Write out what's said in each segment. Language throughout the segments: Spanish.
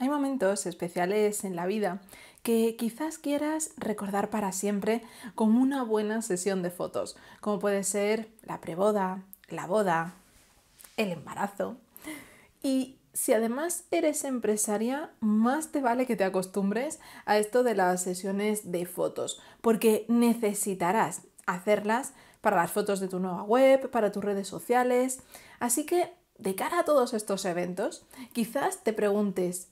Hay momentos especiales en la vida que quizás quieras recordar para siempre como una buena sesión de fotos, como puede ser la preboda, la boda, el embarazo. Y si además eres empresaria, más te vale que te acostumbres a esto de las sesiones de fotos, porque necesitarás hacerlas para las fotos de tu nueva web, para tus redes sociales. Así que, de cara a todos estos eventos, quizás te preguntes,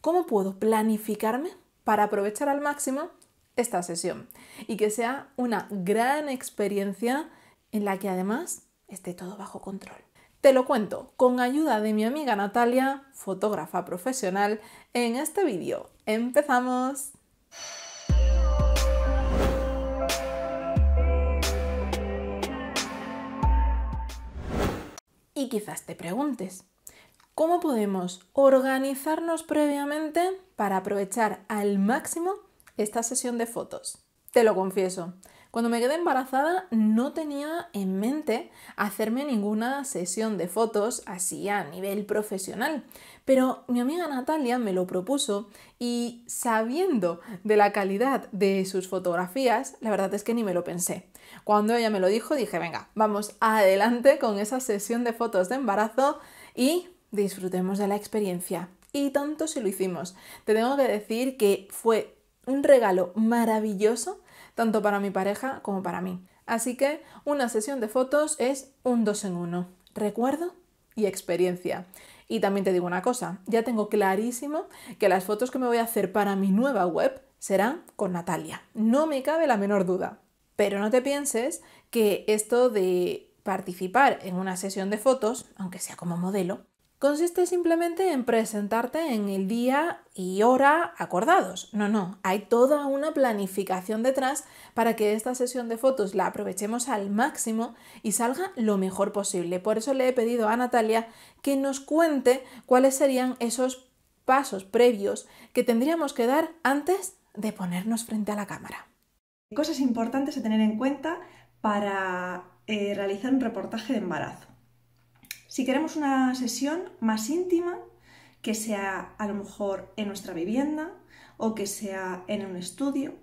¿Cómo puedo planificarme para aprovechar al máximo esta sesión y que sea una gran experiencia en la que además esté todo bajo control? Te lo cuento con ayuda de mi amiga Natalia, fotógrafa profesional, en este vídeo. ¡Empezamos! Y quizás te preguntes, ¿Cómo podemos organizarnos previamente para aprovechar al máximo esta sesión de fotos? Te lo confieso, cuando me quedé embarazada no tenía en mente hacerme ninguna sesión de fotos así a nivel profesional, pero mi amiga Natalia me lo propuso y sabiendo de la calidad de sus fotografías, la verdad es que ni me lo pensé. Cuando ella me lo dijo dije, venga, vamos adelante con esa sesión de fotos de embarazo y disfrutemos de la experiencia. Y tanto si lo hicimos. Te tengo que decir que fue un regalo maravilloso, tanto para mi pareja como para mí. Así que una sesión de fotos es un dos en uno. Recuerdo y experiencia. Y también te digo una cosa, ya tengo clarísimo que las fotos que me voy a hacer para mi nueva web serán con Natalia. No me cabe la menor duda. Pero no te pienses que esto de participar en una sesión de fotos, aunque sea como modelo, consiste simplemente en presentarte en el día y hora acordados. No, no, hay toda una planificación detrás para que esta sesión de fotos la aprovechemos al máximo y salga lo mejor posible. Por eso le he pedido a Natalia que nos cuente cuáles serían esos pasos previos que tendríamos que dar antes de ponernos frente a la cámara. Cosas importantes a tener en cuenta para eh, realizar un reportaje de embarazo. Si queremos una sesión más íntima, que sea a lo mejor en nuestra vivienda o que sea en un estudio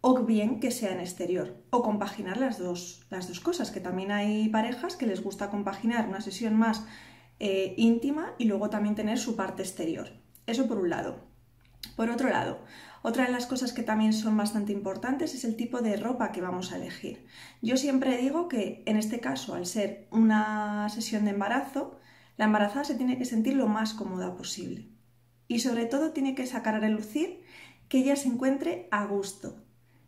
o bien que sea en exterior o compaginar las dos, las dos cosas, que también hay parejas que les gusta compaginar una sesión más eh, íntima y luego también tener su parte exterior. Eso por un lado. Por otro lado, otra de las cosas que también son bastante importantes es el tipo de ropa que vamos a elegir. Yo siempre digo que en este caso, al ser una sesión de embarazo, la embarazada se tiene que sentir lo más cómoda posible. Y sobre todo tiene que sacar a relucir que ella se encuentre a gusto,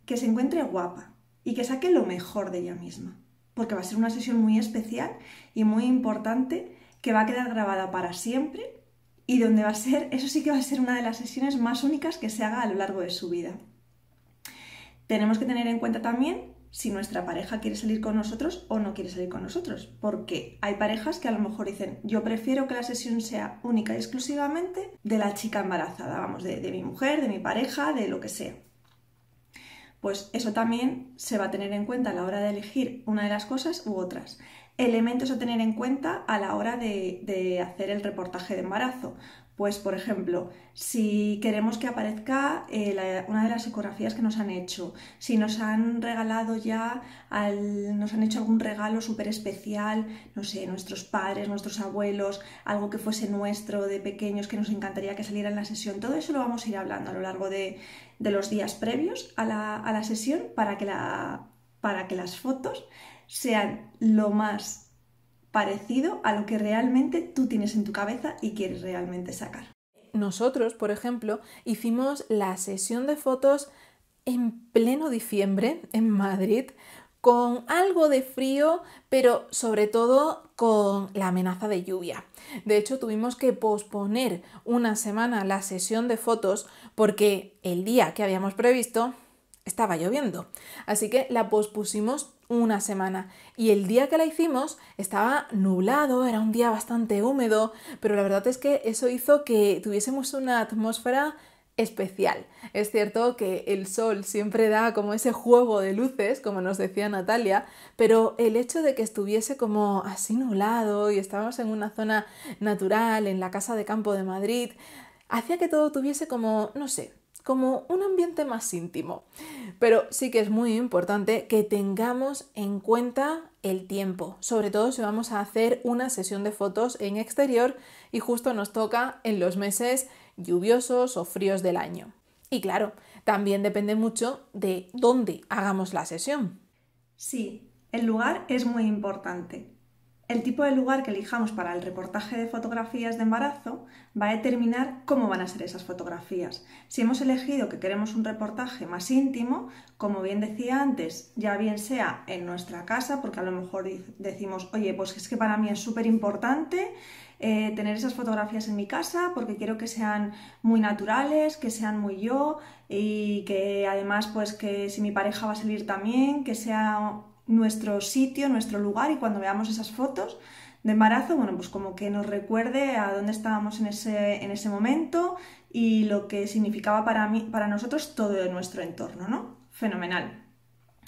que se encuentre guapa y que saque lo mejor de ella misma. Porque va a ser una sesión muy especial y muy importante que va a quedar grabada para siempre y dónde va a ser, eso sí que va a ser una de las sesiones más únicas que se haga a lo largo de su vida. Tenemos que tener en cuenta también si nuestra pareja quiere salir con nosotros o no quiere salir con nosotros, porque hay parejas que a lo mejor dicen, yo prefiero que la sesión sea única y exclusivamente de la chica embarazada, vamos, de mi mujer, de mi pareja, de lo que sea. Pues eso también se va a tener en cuenta a la hora de elegir una de las cosas u otras elementos a tener en cuenta a la hora de, hacer el reportaje de embarazo. Pues, por ejemplo, si queremos que aparezca eh, una de las ecografías que nos han hecho, si nos han regalado ya, nos han hecho algún regalo súper especial, no sé, nuestros padres, nuestros abuelos, algo que fuese nuestro de pequeños que nos encantaría que saliera en la sesión, todo eso lo vamos a ir hablando a lo largo de, los días previos a la, sesión para que, la, para que las fotos sean lo más parecido a lo que realmente tú tienes en tu cabeza y quieres realmente sacar. Nosotros, por ejemplo, hicimos la sesión de fotos en pleno diciembre en Madrid, con algo de frío, pero sobre todo con la amenaza de lluvia. De hecho, tuvimos que posponer una semana la sesión de fotos porque el día que habíamos previsto estaba lloviendo. Así que la pospusimos una semana. Y el día que la hicimos estaba nublado, era un día bastante húmedo, pero la verdad es que eso hizo que tuviésemos una atmósfera especial. Es cierto que el sol siempre da como ese juego de luces, como nos decía Natalia, pero el hecho de que estuviese como así nublado y estábamos en una zona natural, en la casa de campo de Madrid, hacía que todo tuviese como, no sé, como un ambiente más íntimo. Pero sí que es muy importante que tengamos en cuenta el tiempo, sobre todo si vamos a hacer una sesión de fotos en exterior y justo nos toca en los meses lluviosos o fríos del año. Y claro, también depende mucho de dónde hagamos la sesión. Sí, el lugar es muy importante. El tipo de lugar que elijamos para el reportaje de fotografías de embarazo va a determinar cómo van a ser esas fotografías. Si hemos elegido que queremos un reportaje más íntimo, como bien decía antes, ya bien sea en nuestra casa, porque a lo mejor decimos, oye, pues es que para mí es súper importante eh, tener esas fotografías en mi casa porque quiero que sean muy naturales, que sean muy yo y que además pues que si mi pareja va a salir también, que sea nuestro sitio, nuestro lugar y cuando veamos esas fotos de embarazo, bueno, pues como que nos recuerde a dónde estábamos en ese, en ese momento y lo que significaba para, mí, para nosotros todo nuestro entorno, ¿no? Fenomenal.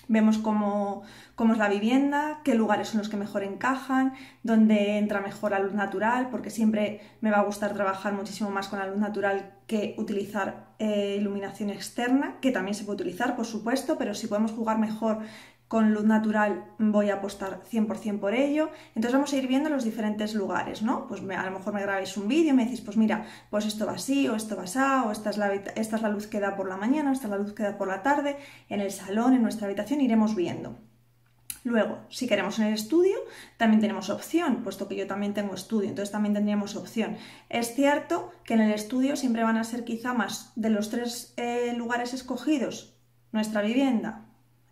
Vemos cómo, es la vivienda, qué lugares son los que mejor encajan, dónde entra mejor la luz natural, porque siempre me va a gustar trabajar muchísimo más con la luz natural que utilizar eh, iluminación externa, que también se puede utilizar, por supuesto, pero si podemos jugar mejor con luz natural voy a apostar 100% por ello. Entonces vamos a ir viendo los diferentes lugares, ¿no? Pues a lo mejor me grabáis un vídeo y me decís, pues mira, pues esto va así, o esto va así, o esta es, la, esta es la luz que da por la mañana, esta es la luz que da por la tarde, en el salón, en nuestra habitación, iremos viendo. Luego, si queremos en el estudio, también tenemos opción, puesto que yo también tengo estudio, entonces también tendríamos opción. Es cierto que en el estudio siempre van a ser quizá más de los tres eh, lugares escogidos, nuestra vivienda,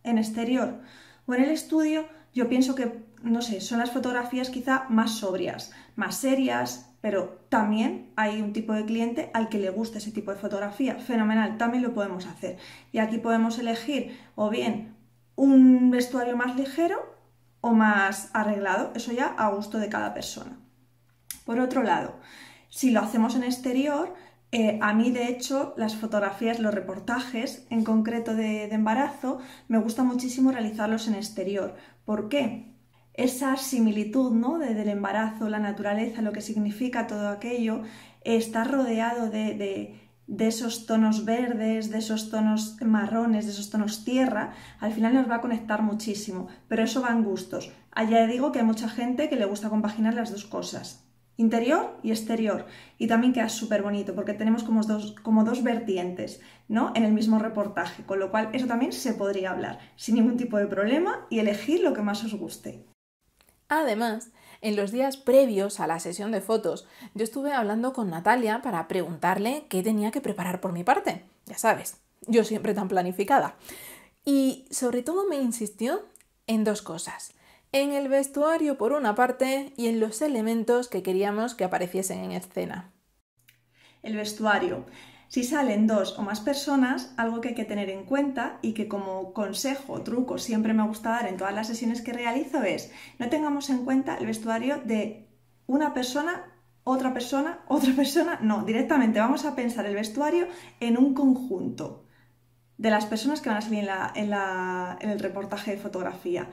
en exterior o en el estudio, yo pienso que, no sé, son las fotografías quizá más sobrias, más serias, pero también hay un tipo de cliente al que le gusta ese tipo de fotografía. Fenomenal, también lo podemos hacer. Y aquí podemos elegir o bien un vestuario más ligero o más arreglado, eso ya a gusto de cada persona. Por otro lado, si lo hacemos en exterior, eh, a mí, de hecho, las fotografías, los reportajes, en concreto de, embarazo, me gusta muchísimo realizarlos en exterior. ¿Por qué? Esa similitud ¿no? del embarazo, la naturaleza, lo que significa todo aquello, estar rodeado de, esos tonos verdes, de esos tonos marrones, de esos tonos tierra, al final nos va a conectar muchísimo. Pero eso va en gustos. Allá digo que hay mucha gente que le gusta compaginar las dos cosas interior y exterior. Y también queda súper bonito porque tenemos como dos, como dos vertientes ¿no? en el mismo reportaje, con lo cual eso también se podría hablar sin ningún tipo de problema y elegir lo que más os guste. Además, en los días previos a la sesión de fotos, yo estuve hablando con Natalia para preguntarle qué tenía que preparar por mi parte. Ya sabes, yo siempre tan planificada. Y sobre todo me insistió en dos cosas en el vestuario por una parte y en los elementos que queríamos que apareciesen en escena. El vestuario. Si salen dos o más personas, algo que hay que tener en cuenta y que como consejo o truco siempre me gusta dar en todas las sesiones que realizo es no tengamos en cuenta el vestuario de una persona otra persona, otra persona, no, directamente vamos a pensar el vestuario en un conjunto de las personas que van a salir en, en el reportaje de fotografía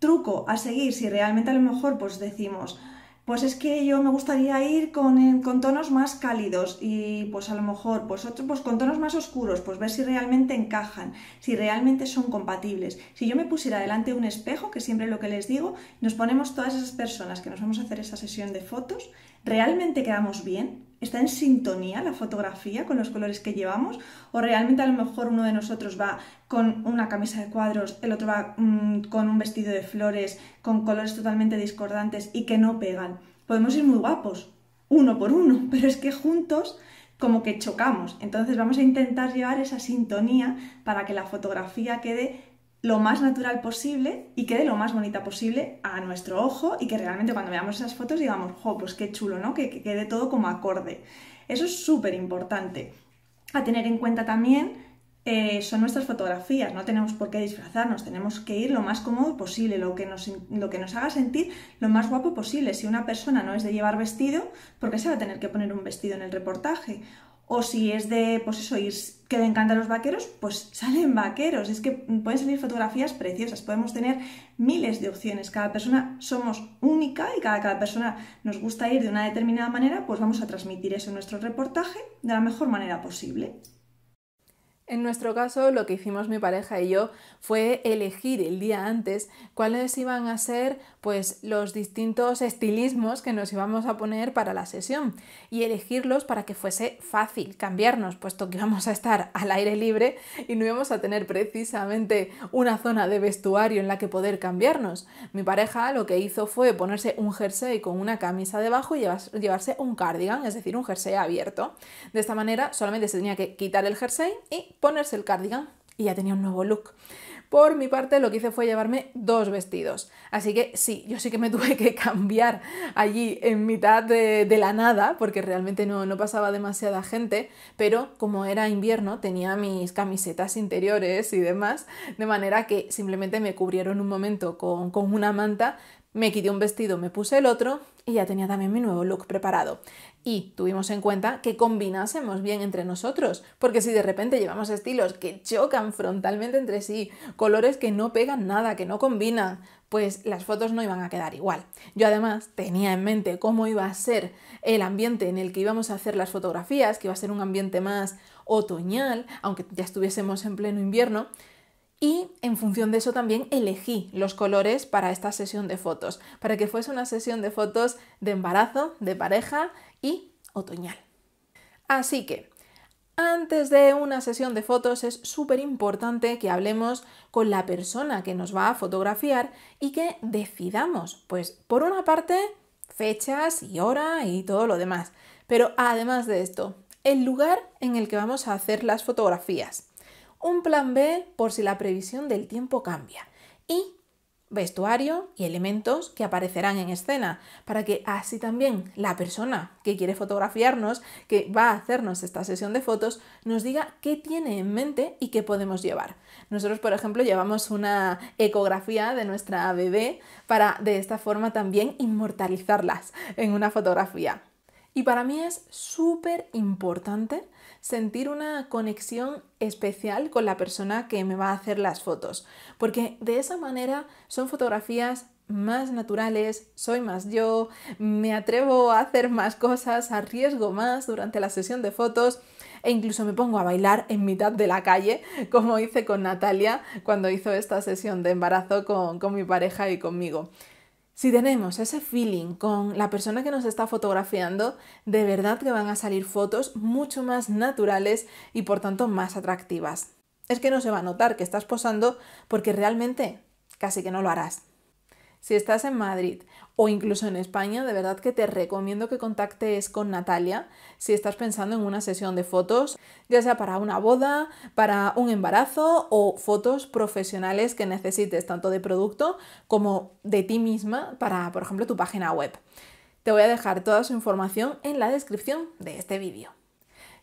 truco a seguir si realmente a lo mejor pues decimos, pues es que yo me gustaría ir con, eh, con, tonos más cálidos y pues a lo mejor pues, pues con tonos más oscuros, pues ver si realmente encajan, si realmente son compatibles. Si yo me pusiera delante de un espejo, que siempre es lo que les digo, nos ponemos todas esas personas que nos vamos a hacer esa sesión de fotos, ¿realmente quedamos bien? ¿Está en sintonía la fotografía con los colores que llevamos? ¿O realmente a lo mejor uno de nosotros va con una camisa de cuadros, el otro va mm, con un vestido de flores, con colores totalmente discordantes y que no pegan? Podemos ir muy guapos, uno por uno, pero es que juntos como que chocamos. Entonces vamos a intentar llevar esa sintonía para que la fotografía quede lo más natural posible y quede lo más bonita posible a nuestro ojo y que realmente cuando veamos esas fotos digamos, jo, pues qué chulo, ¿no? Que, que quede todo como acorde. Eso es súper importante. A tener en cuenta también eh, son nuestras fotografías, no tenemos por qué disfrazarnos, tenemos que ir lo más cómodo posible, lo que, nos, lo que nos haga sentir lo más guapo posible. Si una persona no es de llevar vestido, ¿por qué se va a tener que poner un vestido en el reportaje? O si es de, pues eso, ir, que le encantan los vaqueros, pues salen vaqueros. Es que pueden salir fotografías preciosas, podemos tener miles de opciones. Cada persona somos única y cada, cada persona nos gusta ir de una determinada manera, pues vamos a transmitir eso en nuestro reportaje de la mejor manera posible. En nuestro caso, lo que hicimos mi pareja y yo fue elegir el día antes cuáles iban a ser pues los distintos estilismos que nos íbamos a poner para la sesión y elegirlos para que fuese fácil cambiarnos, puesto que íbamos a estar al aire libre y no íbamos a tener precisamente una zona de vestuario en la que poder cambiarnos. Mi pareja lo que hizo fue ponerse un jersey con una camisa debajo y llevarse un cardigan, es decir, un jersey abierto. De esta manera solamente se tenía que quitar el jersey y ponerse el cardigan y ya tenía un nuevo look. Por mi parte, lo que hice fue llevarme dos vestidos. Así que sí, yo sí que me tuve que cambiar allí en mitad de, la nada, porque realmente no, no, pasaba demasiada gente, pero como era invierno, tenía mis camisetas interiores y demás, de manera que simplemente me cubrieron un momento con, con una manta, me quité un vestido, me puse el otro y ya tenía también mi nuevo look preparado. Y tuvimos en cuenta que combinásemos bien entre nosotros, porque si de repente llevamos estilos que chocan frontalmente entre sí, colores que no pegan nada, que no combinan, pues las fotos no iban a quedar igual. Yo además tenía en mente cómo iba a ser el ambiente en el que íbamos a hacer las fotografías, que iba a ser un ambiente más otoñal, aunque ya estuviésemos en pleno invierno, y en función de eso también elegí los colores para esta sesión de fotos, para que fuese una sesión de fotos de embarazo, de pareja y otoñal. Así que, antes de una sesión de fotos es súper importante que hablemos con la persona que nos va a fotografiar y que decidamos, pues por una parte, fechas y hora y todo lo demás, pero además de esto, el lugar en el que vamos a hacer las fotografías un plan B por si la previsión del tiempo cambia y vestuario y elementos que aparecerán en escena, para que así también la persona que quiere fotografiarnos, que va a hacernos esta sesión de fotos, nos diga qué tiene en mente y qué podemos llevar. Nosotros, por ejemplo, llevamos una ecografía de nuestra bebé para de esta forma también inmortalizarlas en una fotografía. Y para mí es súper importante sentir una conexión especial con la persona que me va a hacer las fotos, porque de esa manera son fotografías más naturales, soy más yo, me atrevo a hacer más cosas, arriesgo más durante la sesión de fotos e incluso me pongo a bailar en mitad de la calle, como hice con Natalia cuando hizo esta sesión de embarazo con, con mi pareja y conmigo. Si tenemos ese feeling con la persona que nos está fotografiando, de verdad que van a salir fotos mucho más naturales y por tanto más atractivas. Es que no se va a notar que estás posando porque realmente casi que no lo harás. Si estás en Madrid o incluso en España, de verdad que te recomiendo que contactes con Natalia si estás pensando en una sesión de fotos, ya sea para una boda, para un embarazo o fotos profesionales que necesites, tanto de producto como de ti misma para, por ejemplo, tu página web. Te voy a dejar toda su información en la descripción de este vídeo.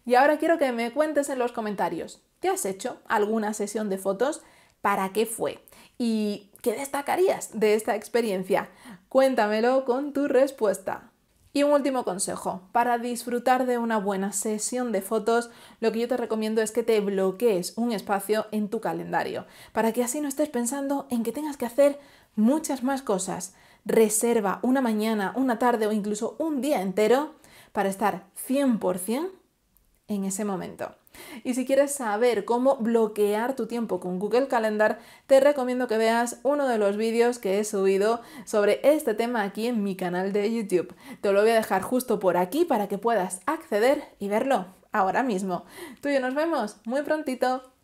Y ahora quiero que me cuentes en los comentarios, ¿te has hecho alguna sesión de fotos? para qué fue y qué destacarías de esta experiencia. Cuéntamelo con tu respuesta. Y un último consejo, para disfrutar de una buena sesión de fotos, lo que yo te recomiendo es que te bloquees un espacio en tu calendario, para que así no estés pensando en que tengas que hacer muchas más cosas. Reserva una mañana, una tarde o incluso un día entero para estar 100% en ese momento. Y si quieres saber cómo bloquear tu tiempo con Google Calendar, te recomiendo que veas uno de los vídeos que he subido sobre este tema aquí en mi canal de YouTube. Te lo voy a dejar justo por aquí para que puedas acceder y verlo ahora mismo. Tú y yo nos vemos muy prontito.